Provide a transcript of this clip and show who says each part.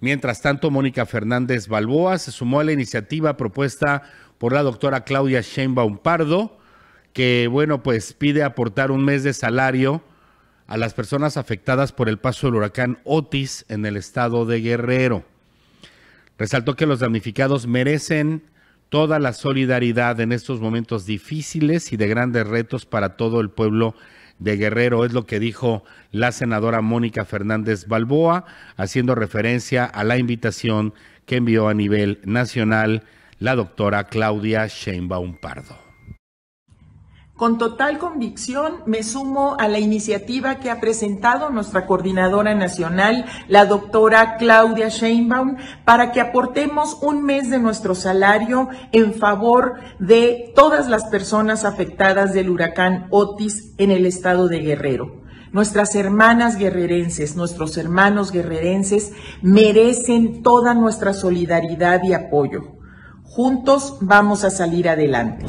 Speaker 1: Mientras tanto, Mónica Fernández Balboa se sumó a la iniciativa propuesta por la doctora Claudia Sheinbaum Pardo, que, bueno, pues pide aportar un mes de salario a las personas afectadas por el paso del huracán Otis en el estado de Guerrero. Resaltó que los damnificados merecen toda la solidaridad en estos momentos difíciles y de grandes retos para todo el pueblo de Guerrero, es lo que dijo la senadora Mónica Fernández Balboa, haciendo referencia a la invitación que envió a nivel nacional la doctora Claudia Sheinbaum Pardo.
Speaker 2: Con total convicción me sumo a la iniciativa que ha presentado nuestra coordinadora nacional, la doctora Claudia Sheinbaum, para que aportemos un mes de nuestro salario en favor de todas las personas afectadas del huracán Otis en el estado de Guerrero. Nuestras hermanas guerrerenses, nuestros hermanos guerrerenses merecen toda nuestra solidaridad y apoyo. Juntos vamos a salir adelante.